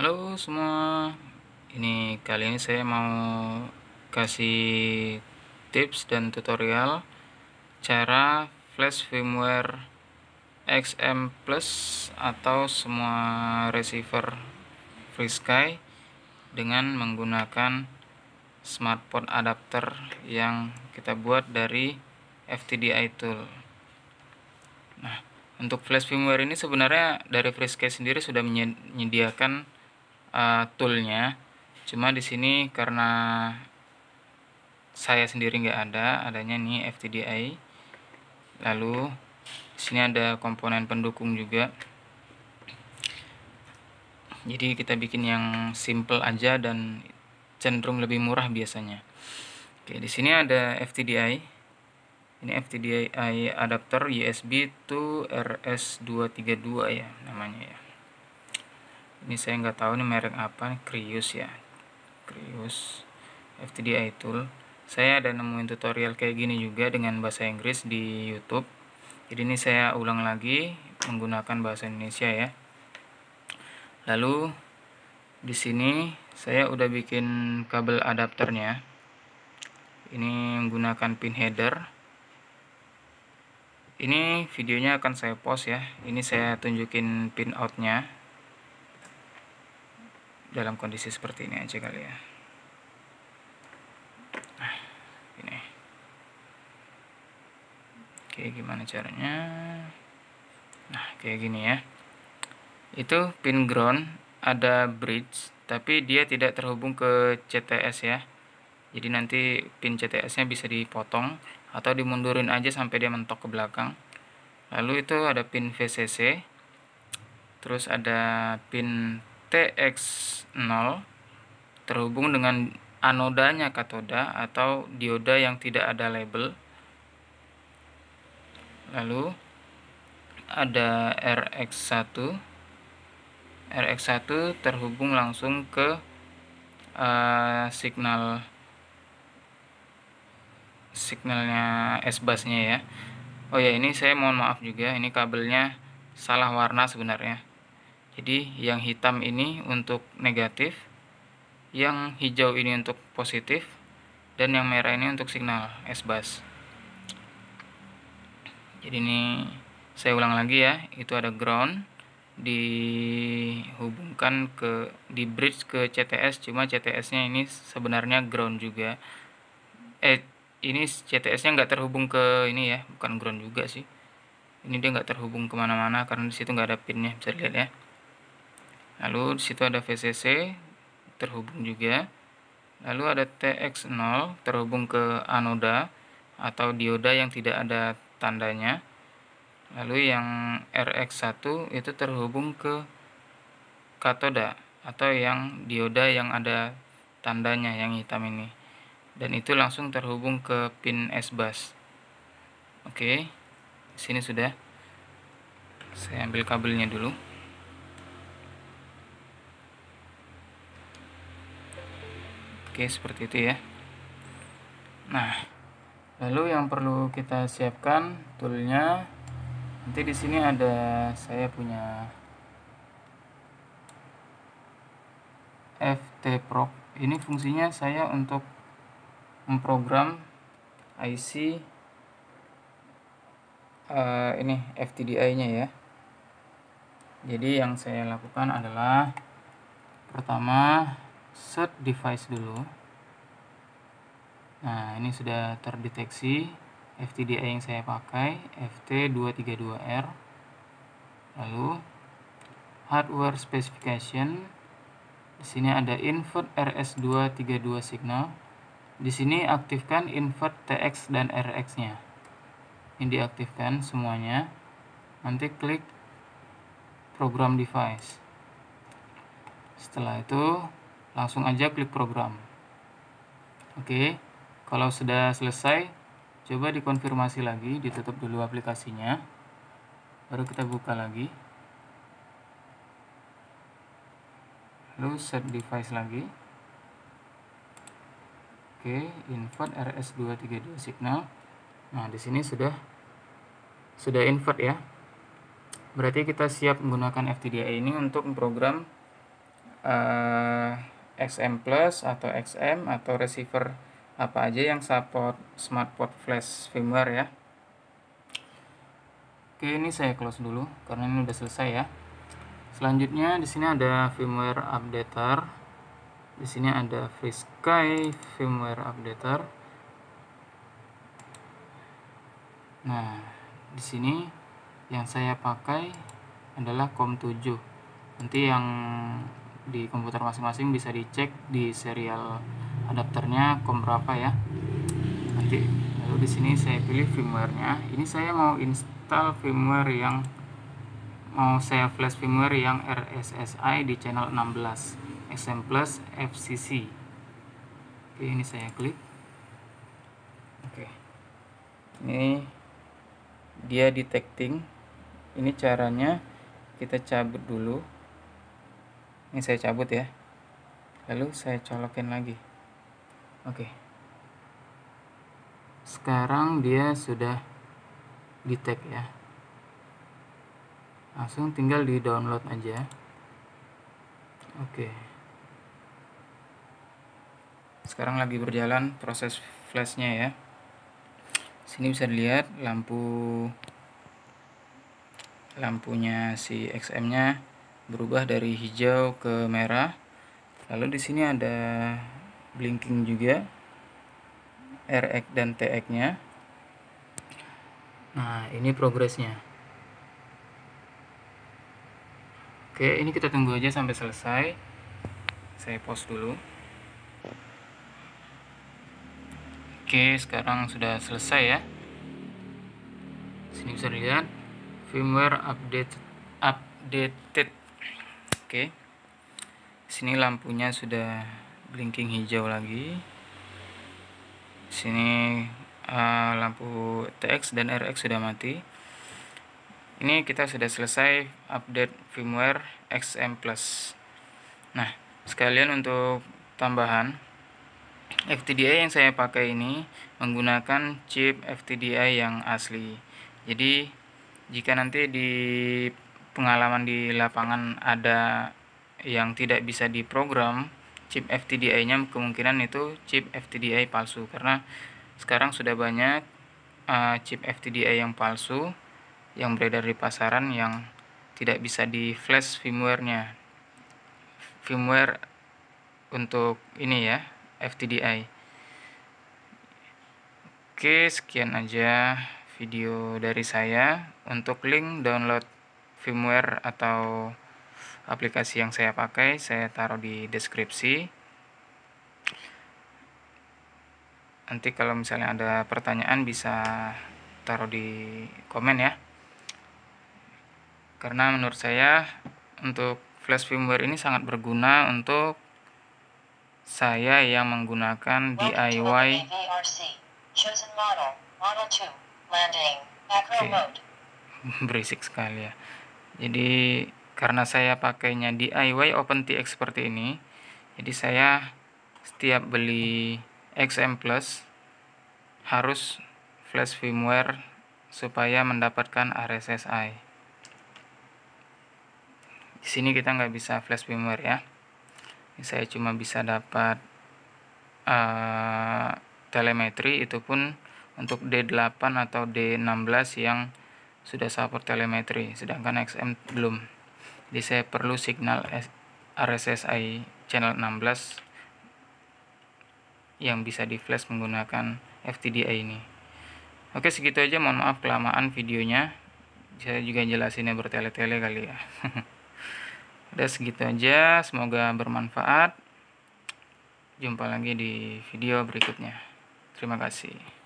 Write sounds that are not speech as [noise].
Halo semua, ini kali ini saya mau kasih tips dan tutorial cara flash firmware XM Plus atau semua receiver FreeSky dengan menggunakan smartphone adapter yang kita buat dari FTDI tool. Nah, untuk flash firmware ini sebenarnya dari FreeSky sendiri sudah menyediakan uh, toolnya cuma di sini karena saya sendiri nggak ada adanya nih FTDI lalu di sini ada komponen pendukung juga jadi kita bikin yang simple aja dan cenderung lebih murah biasanya oke di sini ada FTDI ini FTDI adapter USB to RS232 ya namanya ya ini saya nggak tahu nih merek apa nih Krius ya Krius FTDI tool saya ada nemuin tutorial kayak gini juga dengan bahasa Inggris di YouTube jadi ini saya ulang lagi menggunakan bahasa Indonesia ya lalu di sini saya udah bikin kabel adapternya ini menggunakan pin header ini videonya akan saya post ya ini saya tunjukin pin outnya dalam kondisi seperti ini aja kali ya nah ini oke gimana caranya nah kayak gini ya itu pin ground ada bridge tapi dia tidak terhubung ke CTS ya jadi nanti pin CTS nya bisa dipotong atau dimundurin aja sampai dia mentok ke belakang lalu itu ada pin VCC terus ada pin TX0 terhubung dengan anodanya katoda atau dioda yang tidak ada label. Lalu ada RX1. RX1 terhubung langsung ke uh, signal signalnya S-busnya ya. Oh ya, ini saya mohon maaf juga, ini kabelnya salah warna sebenarnya jadi yang hitam ini untuk negatif, yang hijau ini untuk positif, dan yang merah ini untuk signal S-bus. Jadi ini saya ulang lagi ya, itu ada ground dihubungkan ke di bridge ke CTS cuma CTS-nya ini sebenarnya ground juga eh ini CTS-nya nggak terhubung ke ini ya bukan ground juga sih ini dia nggak terhubung kemana-mana karena di situ nggak ada pinnya bisa dilihat ya lalu di situ ada VCC terhubung juga lalu ada TX0 terhubung ke anoda atau dioda yang tidak ada tandanya lalu yang RX1 itu terhubung ke katoda atau yang dioda yang ada tandanya yang hitam ini dan itu langsung terhubung ke pin S-bus oke sini sudah saya ambil kabelnya dulu oke seperti itu ya nah lalu yang perlu kita siapkan toolnya nanti di sini ada saya punya FT Pro. ini fungsinya saya untuk memprogram IC uh, eh, ini FTDI nya ya jadi yang saya lakukan adalah pertama search device dulu nah ini sudah terdeteksi FTDA yang saya pakai FT232R lalu hardware specification di sini ada invert RS232 signal di sini aktifkan invert TX dan RX nya ini diaktifkan semuanya nanti klik program device setelah itu langsung aja klik program oke kalau sudah selesai coba dikonfirmasi lagi ditutup dulu aplikasinya baru kita buka lagi lalu set device lagi oke invert rs232 signal nah di sini sudah sudah invert ya berarti kita siap menggunakan FTDI ini untuk program uh, XM Plus atau XM atau receiver apa aja yang support smartport flash firmware ya oke ini saya close dulu karena ini udah selesai ya selanjutnya di sini ada firmware updater di sini ada FreeSky firmware updater nah di sini yang saya pakai adalah COM7 nanti yang di komputer masing-masing bisa dicek di serial adapternya kom berapa ya nanti lalu di sini saya pilih firmware-nya ini saya mau install firmware yang mau saya flash firmware yang RSSI di channel 16 SM+ Plus FCC oke ini saya klik oke ini dia detecting ini caranya kita cabut dulu ini saya cabut ya lalu saya colokin lagi oke sekarang dia sudah di tag ya langsung tinggal di download aja oke sekarang lagi berjalan proses flashnya ya sini bisa dilihat lampu lampunya si XM nya berubah dari hijau ke merah lalu di sini ada blinking juga RX dan TX nya nah ini progresnya oke ini kita tunggu aja sampai selesai saya pause dulu oke sekarang sudah selesai ya sini bisa dilihat firmware update updated oke sini lampunya sudah blinking hijau lagi sini uh, lampu TX dan RX sudah mati ini kita sudah selesai update firmware XM Plus nah sekalian untuk tambahan FTDI yang saya pakai ini menggunakan chip FTDI yang asli jadi jika nanti di pengalaman di lapangan ada yang tidak bisa diprogram chip FTDI-nya kemungkinan itu chip FTDI palsu karena sekarang sudah banyak uh, chip FTDI yang palsu yang beredar di pasaran yang tidak bisa di flash firmware-nya firmware untuk ini ya FTDI oke sekian aja video dari saya untuk link download firmware atau aplikasi yang saya pakai saya taruh di deskripsi nanti kalau misalnya ada pertanyaan bisa taruh di komen ya karena menurut saya untuk flash firmware ini sangat berguna untuk saya yang menggunakan DIY okay. [laughs] berisik sekali ya jadi karena saya pakainya DIY OpenTX seperti ini jadi saya setiap beli XM Plus harus flash firmware supaya mendapatkan RSSI di sini kita nggak bisa flash firmware ya saya cuma bisa dapat uh, telemetri itu pun untuk D8 atau D16 yang sudah support telemetri, sedangkan XM belum. Jadi saya perlu signal RSSI channel 16 yang bisa di flash menggunakan FTDI ini. Oke segitu aja, mohon maaf kelamaan videonya. Saya juga jelasinnya bertele-tele kali ya. [laughs] Udah segitu aja, semoga bermanfaat. Jumpa lagi di video berikutnya. Terima kasih.